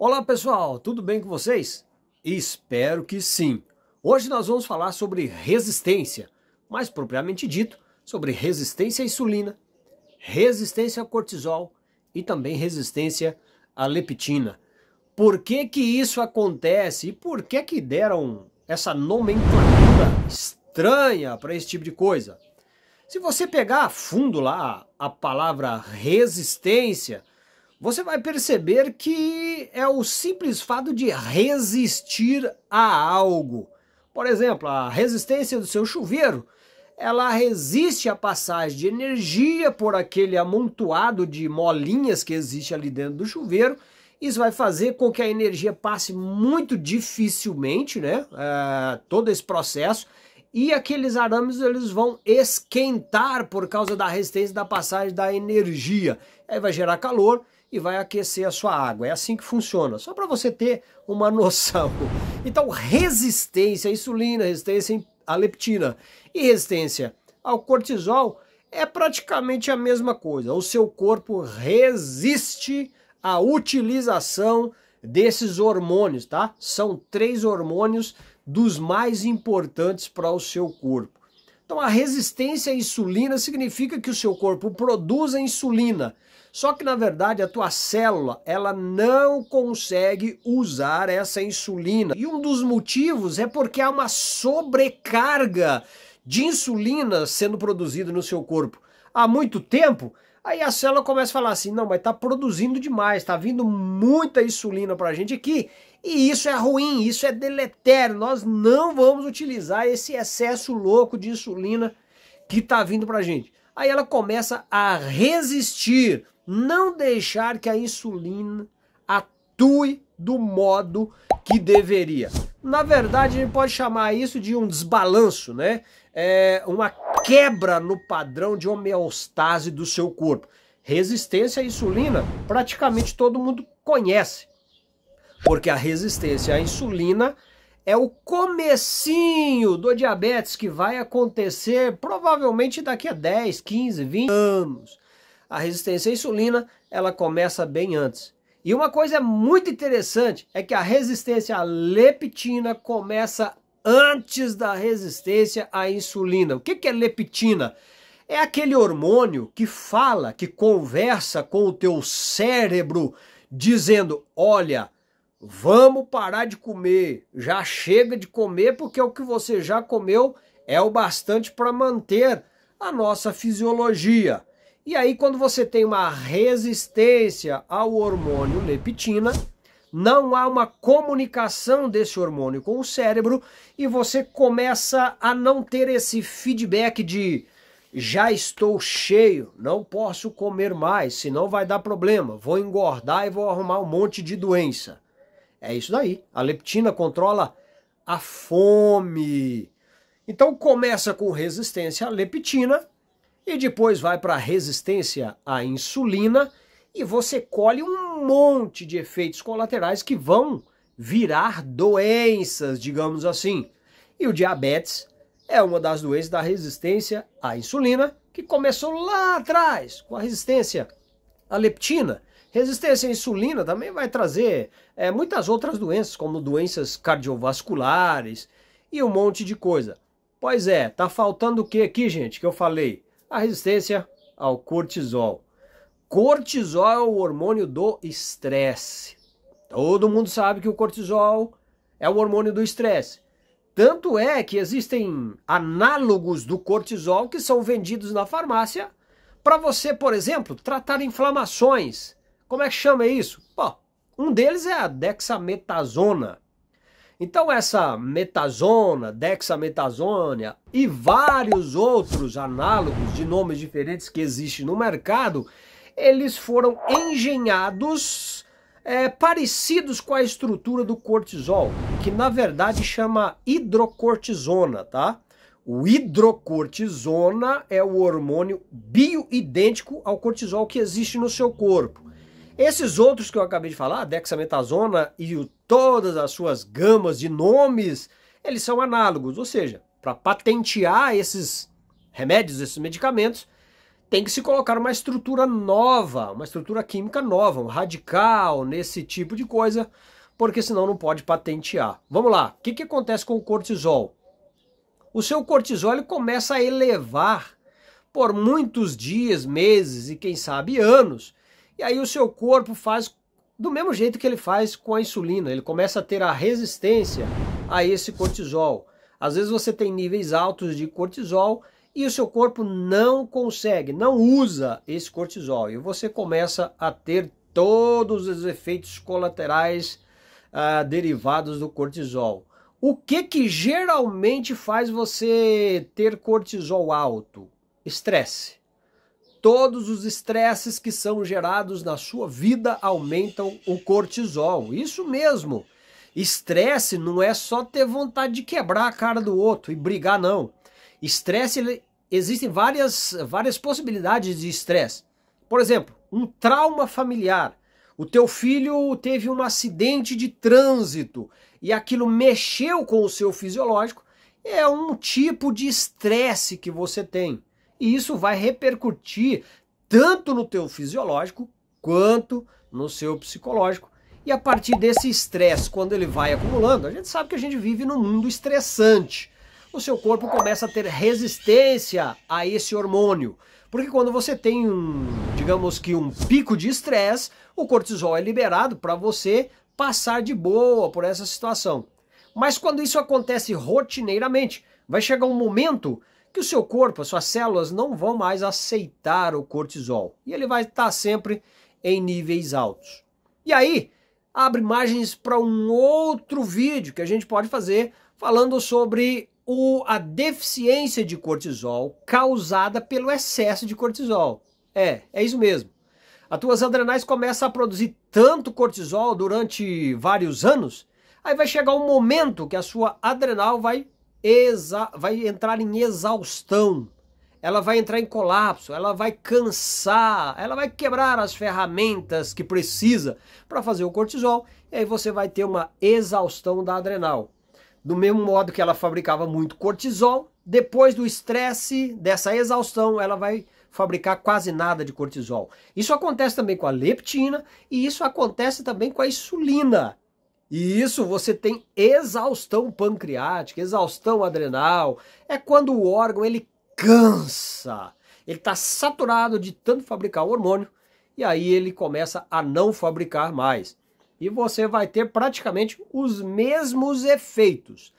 Olá pessoal, tudo bem com vocês? Espero que sim. Hoje nós vamos falar sobre resistência, mais propriamente dito, sobre resistência à insulina, resistência ao cortisol e também resistência à leptina. Por que que isso acontece e por que que deram essa nomenclatura estranha para esse tipo de coisa? Se você pegar a fundo lá a palavra resistência, você vai perceber que é o simples fato de resistir a algo. Por exemplo, a resistência do seu chuveiro, ela resiste à passagem de energia por aquele amontoado de molinhas que existe ali dentro do chuveiro. Isso vai fazer com que a energia passe muito dificilmente, né? É, todo esse processo. E aqueles arames eles vão esquentar por causa da resistência da passagem da energia. Aí vai gerar calor e vai aquecer a sua água. É assim que funciona, só para você ter uma noção. Então, resistência à insulina, resistência à leptina e resistência ao cortisol é praticamente a mesma coisa. O seu corpo resiste à utilização desses hormônios, tá? São três hormônios dos mais importantes para o seu corpo. Então, a resistência à insulina significa que o seu corpo produz a insulina só que na verdade a tua célula, ela não consegue usar essa insulina. E um dos motivos é porque há uma sobrecarga de insulina sendo produzida no seu corpo há muito tempo, aí a célula começa a falar assim: "Não, mas tá produzindo demais, tá vindo muita insulina pra gente aqui". E isso é ruim, isso é deletério. Nós não vamos utilizar esse excesso louco de insulina que está vindo para a gente. Aí ela começa a resistir não deixar que a insulina atue do modo que deveria. Na verdade, a gente pode chamar isso de um desbalanço, né? É uma quebra no padrão de homeostase do seu corpo. Resistência à insulina, praticamente todo mundo conhece, porque a resistência à insulina é o comecinho do diabetes que vai acontecer provavelmente daqui a 10, 15, 20 anos. A resistência à insulina, ela começa bem antes. E uma coisa muito interessante é que a resistência à leptina começa antes da resistência à insulina. O que é leptina? É aquele hormônio que fala, que conversa com o teu cérebro, dizendo: olha, vamos parar de comer, já chega de comer, porque o que você já comeu é o bastante para manter a nossa fisiologia. E aí, quando você tem uma resistência ao hormônio leptina, não há uma comunicação desse hormônio com o cérebro e você começa a não ter esse feedback de já estou cheio, não posso comer mais, senão vai dar problema, vou engordar e vou arrumar um monte de doença. É isso daí. A leptina controla a fome. Então começa com resistência à leptina e depois vai para a resistência à insulina e você colhe um monte de efeitos colaterais que vão virar doenças, digamos assim. E o diabetes é uma das doenças da resistência à insulina, que começou lá atrás com a resistência à leptina. Resistência à insulina também vai trazer é, muitas outras doenças, como doenças cardiovasculares e um monte de coisa. Pois é, tá faltando o que aqui, gente, que eu falei? a resistência ao cortisol. Cortisol é o hormônio do estresse. Todo mundo sabe que o cortisol é o hormônio do estresse. Tanto é que existem análogos do cortisol que são vendidos na farmácia para você, por exemplo, tratar inflamações. Como é que chama isso? Bom, um deles é a dexametasona. Então essa metazona, dexametasônia e vários outros análogos de nomes diferentes que existem no mercado, eles foram engenhados é, parecidos com a estrutura do cortisol, que na verdade chama hidrocortisona, tá? O hidrocortisona é o hormônio bioidêntico ao cortisol que existe no seu corpo. Esses outros que eu acabei de falar, a dexametasona e o todas as suas gamas de nomes, eles são análogos, ou seja, para patentear esses remédios, esses medicamentos, tem que se colocar uma estrutura nova, uma estrutura química nova, um radical nesse tipo de coisa, porque senão não pode patentear. Vamos lá, o que, que acontece com o cortisol? O seu cortisol começa a elevar por muitos dias, meses e quem sabe anos. E aí o seu corpo faz do mesmo jeito que ele faz com a insulina, ele começa a ter a resistência a esse cortisol. Às vezes você tem níveis altos de cortisol e o seu corpo não consegue, não usa esse cortisol e você começa a ter todos os efeitos colaterais ah, derivados do cortisol. O que que geralmente faz você ter cortisol alto? Estresse. Todos os estresses que são gerados na sua vida aumentam o cortisol. Isso mesmo. Estresse não é só ter vontade de quebrar a cara do outro e brigar, não. Estresse, existem várias, várias possibilidades de estresse. Por exemplo, um trauma familiar. O teu filho teve um acidente de trânsito e aquilo mexeu com o seu fisiológico, é um tipo de estresse que você tem e isso vai repercutir tanto no teu fisiológico quanto no seu psicológico. E a partir desse estresse, quando ele vai acumulando, a gente sabe que a gente vive num mundo estressante. O seu corpo começa a ter resistência a esse hormônio. Porque quando você tem um, digamos que um pico de estresse, o cortisol é liberado para você passar de boa por essa situação. Mas quando isso acontece rotineiramente, vai chegar um momento que o seu corpo, as suas células não vão mais aceitar o cortisol e ele vai estar sempre em níveis altos. E aí, abre margens para um outro vídeo que a gente pode fazer falando sobre o, a deficiência de cortisol causada pelo excesso de cortisol. É, é isso mesmo. As tuas adrenais começam a produzir tanto cortisol durante vários anos, aí vai chegar um momento que a sua adrenal vai exa vai entrar em exaustão, ela vai entrar em colapso, ela vai cansar, ela vai quebrar as ferramentas que precisa para fazer o cortisol, e aí você vai ter uma exaustão da adrenal. Do mesmo modo que ela fabricava muito cortisol, depois do estresse, dessa exaustão, ela vai fabricar quase nada de cortisol. Isso acontece também com a leptina e isso acontece também com a insulina. E isso você tem exaustão pancreática, exaustão adrenal. É quando o órgão ele cansa. Ele está saturado de tanto fabricar o hormônio e aí ele começa a não fabricar mais. E você vai ter praticamente os mesmos efeitos,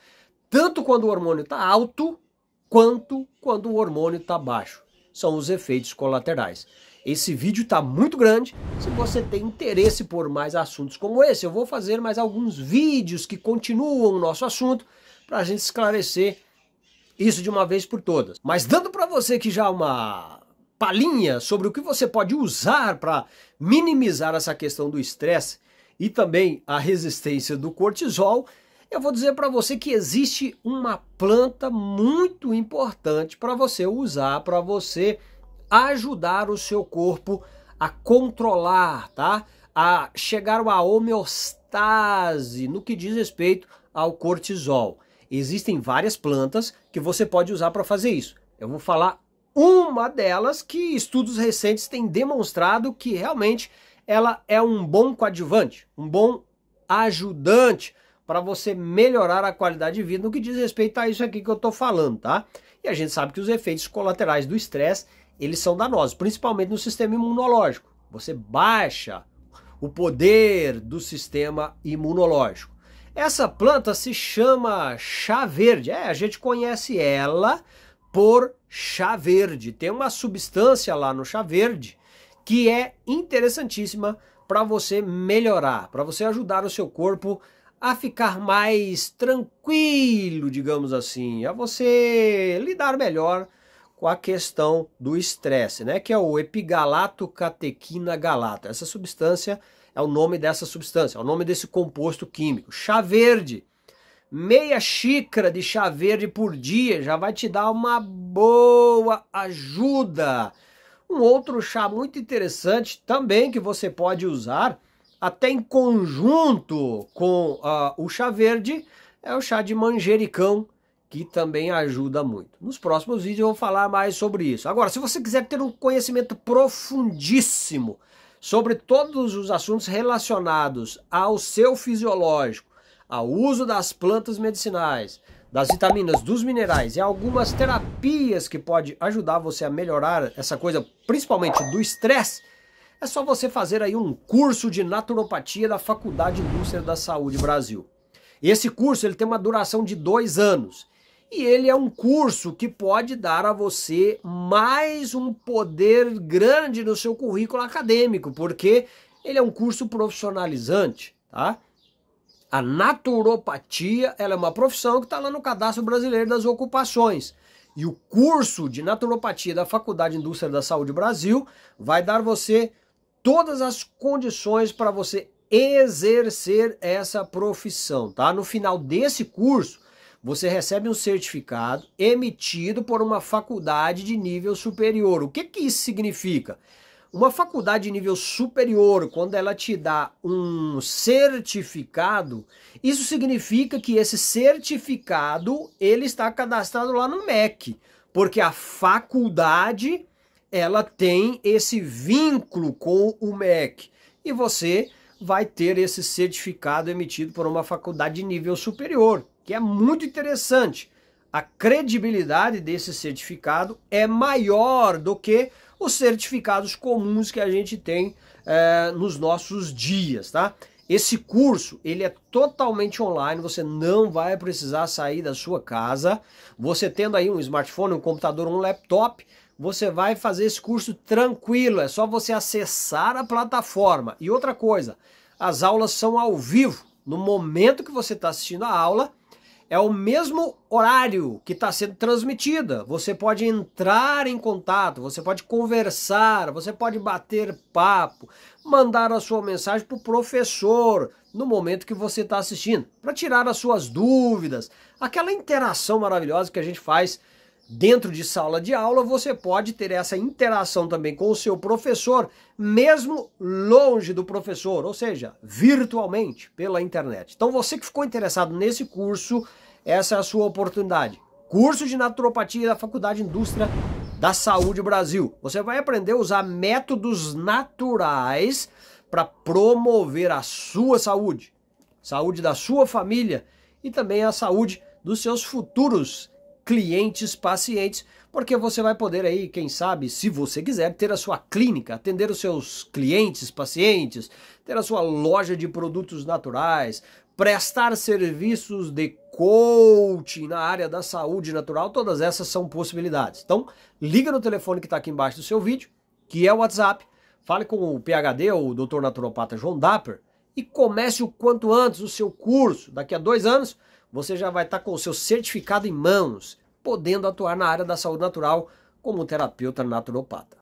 tanto quando o hormônio está alto, quanto quando o hormônio está baixo. São os efeitos colaterais. Esse vídeo está muito grande. Se você tem interesse por mais assuntos como esse, eu vou fazer mais alguns vídeos que continuam o nosso assunto para a gente esclarecer isso de uma vez por todas. Mas dando para você que já uma palhinha sobre o que você pode usar para minimizar essa questão do estresse e também a resistência do cortisol, eu vou dizer para você que existe uma planta muito importante para você usar, para você ajudar o seu corpo a controlar, tá? A chegar a homeostase no que diz respeito ao cortisol. Existem várias plantas que você pode usar para fazer isso. Eu vou falar uma delas que estudos recentes têm demonstrado que realmente ela é um bom coadjuvante, um bom ajudante para você melhorar a qualidade de vida no que diz respeito a isso aqui que eu estou falando, tá? E a gente sabe que os efeitos colaterais do estresse eles são danosos, principalmente no sistema imunológico. Você baixa o poder do sistema imunológico. Essa planta se chama chá verde. É, a gente conhece ela por chá verde. Tem uma substância lá no chá verde que é interessantíssima para você melhorar, para você ajudar o seu corpo a ficar mais tranquilo, digamos assim, a você lidar melhor com a questão do estresse, né? Que é o epigalato catequina galata. Essa substância é o nome dessa substância, é o nome desse composto químico. Chá verde. Meia xícara de chá verde por dia já vai te dar uma boa ajuda. Um outro chá muito interessante também que você pode usar até em conjunto com uh, o chá verde é o chá de manjericão que também ajuda muito. Nos próximos vídeos eu vou falar mais sobre isso. Agora, se você quiser ter um conhecimento profundíssimo sobre todos os assuntos relacionados ao seu fisiológico, ao uso das plantas medicinais, das vitaminas, dos minerais e algumas terapias que pode ajudar você a melhorar essa coisa, principalmente do estresse, é só você fazer aí um curso de naturopatia da Faculdade Indústria da Saúde Brasil. Esse curso ele tem uma duração de dois anos e ele é um curso que pode dar a você mais um poder grande no seu currículo acadêmico, porque ele é um curso profissionalizante, tá? A naturopatia ela é uma profissão que está lá no Cadastro Brasileiro das Ocupações. E o curso de naturopatia da Faculdade de Indústria da Saúde Brasil vai dar você todas as condições para você exercer essa profissão, tá? No final desse curso, você recebe um certificado emitido por uma faculdade de nível superior. O que, que isso significa? Uma faculdade de nível superior, quando ela te dá um certificado, isso significa que esse certificado ele está cadastrado lá no MEC, porque a faculdade ela tem esse vínculo com o MEC e você vai ter esse certificado emitido por uma faculdade de nível superior que é muito interessante. A credibilidade desse certificado é maior do que os certificados comuns que a gente tem é, nos nossos dias, tá? Esse curso, ele é totalmente online, você não vai precisar sair da sua casa. Você tendo aí um smartphone, um computador, um laptop, você vai fazer esse curso tranquilo, é só você acessar a plataforma. E outra coisa, as aulas são ao vivo. No momento que você está assistindo a aula, é o mesmo horário que está sendo transmitida. Você pode entrar em contato, você pode conversar, você pode bater papo, mandar a sua mensagem para o professor no momento que você está assistindo, para tirar as suas dúvidas, aquela interação maravilhosa que a gente faz Dentro de sala de aula, você pode ter essa interação também com o seu professor, mesmo longe do professor, ou seja, virtualmente pela internet. Então, você que ficou interessado nesse curso, essa é a sua oportunidade. Curso de naturopatia da Faculdade Indústria da Saúde Brasil. Você vai aprender a usar métodos naturais para promover a sua saúde, saúde da sua família e também a saúde dos seus futuros clientes, pacientes, porque você vai poder aí, quem sabe, se você quiser, ter a sua clínica, atender os seus clientes, pacientes, ter a sua loja de produtos naturais, prestar serviços de coaching na área da saúde natural, todas essas são possibilidades. Então, liga no telefone que está aqui embaixo do seu vídeo, que é o WhatsApp, fale com o PHD, o Dr. Naturopata João Dapper, e comece o quanto antes o seu curso. Daqui a dois anos, você já vai estar tá com o seu certificado em mãos podendo atuar na área da saúde natural como terapeuta naturopata.